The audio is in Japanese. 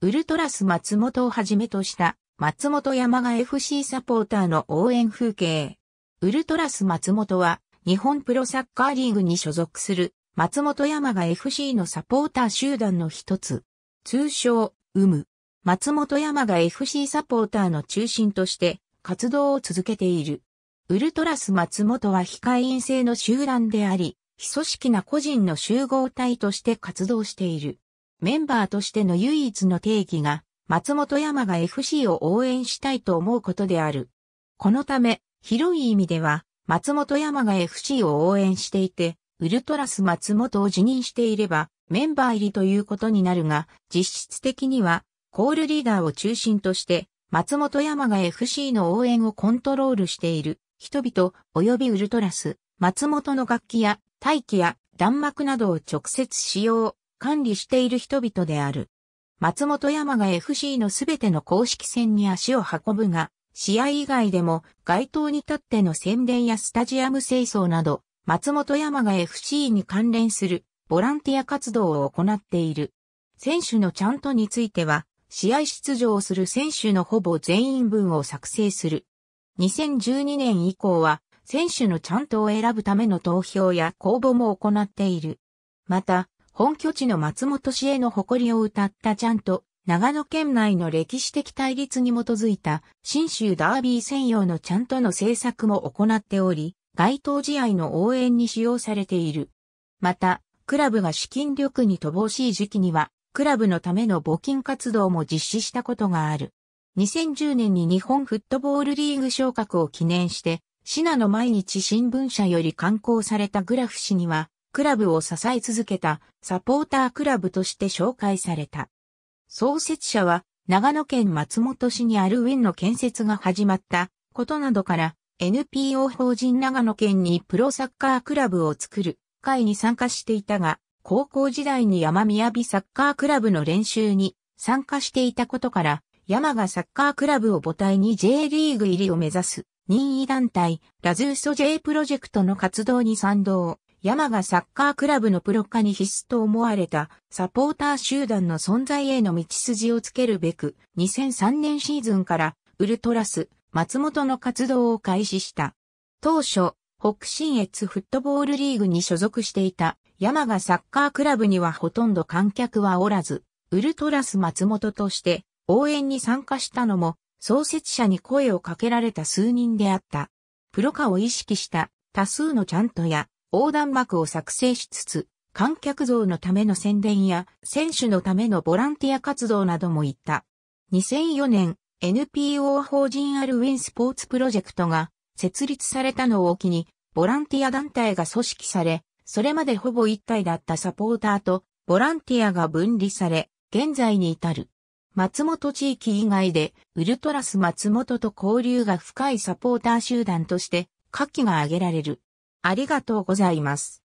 ウルトラス松本をはじめとした松本山が FC サポーターの応援風景。ウルトラス松本は日本プロサッカーリーグに所属する松本山が FC のサポーター集団の一つ。通称、ウム。松本山が FC サポーターの中心として活動を続けている。ウルトラス松本は非会員制の集団であり、非組織な個人の集合体として活動している。メンバーとしての唯一の定義が、松本山が FC を応援したいと思うことである。このため、広い意味では、松本山が FC を応援していて、ウルトラス松本を辞任していれば、メンバー入りということになるが、実質的には、コールリーダーを中心として、松本山が FC の応援をコントロールしている、人々、及びウルトラス、松本の楽器や、大気や、弾幕などを直接使用、管理している人々である。松本山が FC のすべての公式戦に足を運ぶが、試合以外でも街頭に立っての宣伝やスタジアム清掃など、松本山が FC に関連するボランティア活動を行っている。選手のちゃんとについては、試合出場する選手のほぼ全員分を作成する。2012年以降は、選手のちゃんとを選ぶための投票や公募も行っている。また、本拠地の松本市への誇りを歌ったちゃんと、長野県内の歴史的対立に基づいた、新州ダービー専用のちゃんとの制作も行っており、該当試合の応援に使用されている。また、クラブが資金力に乏しい時期には、クラブのための募金活動も実施したことがある。2010年に日本フットボールリーグ昇格を記念して、シナの毎日新聞社より刊行されたグラフ氏には、クラブを支え続けたサポータークラブとして紹介された。創設者は長野県松本市にあるウィンの建設が始まったことなどから NPO 法人長野県にプロサッカークラブを作る会に参加していたが、高校時代に山美サッカークラブの練習に参加していたことから、山がサッカークラブを母体に J リーグ入りを目指す任意団体ラズーソ J プロジェクトの活動に賛同。山がサッカークラブのプロ化に必須と思われたサポーター集団の存在への道筋をつけるべく、2003年シーズンからウルトラス、松本の活動を開始した。当初、北信越フットボールリーグに所属していた山がサッカークラブにはほとんど観客はおらず、ウルトラス松本として応援に参加したのも創設者に声をかけられた数人であった。プロ化を意識した多数のチャントや横断幕を作成しつつ、観客像のための宣伝や選手のためのボランティア活動なども行った。2004年、NPO 法人アルウィンスポーツプロジェクトが設立されたのを機に、ボランティア団体が組織され、それまでほぼ一体だったサポーターとボランティアが分離され、現在に至る。松本地域以外で、ウルトラス松本と交流が深いサポーター集団として、下記が挙げられる。ありがとうございます。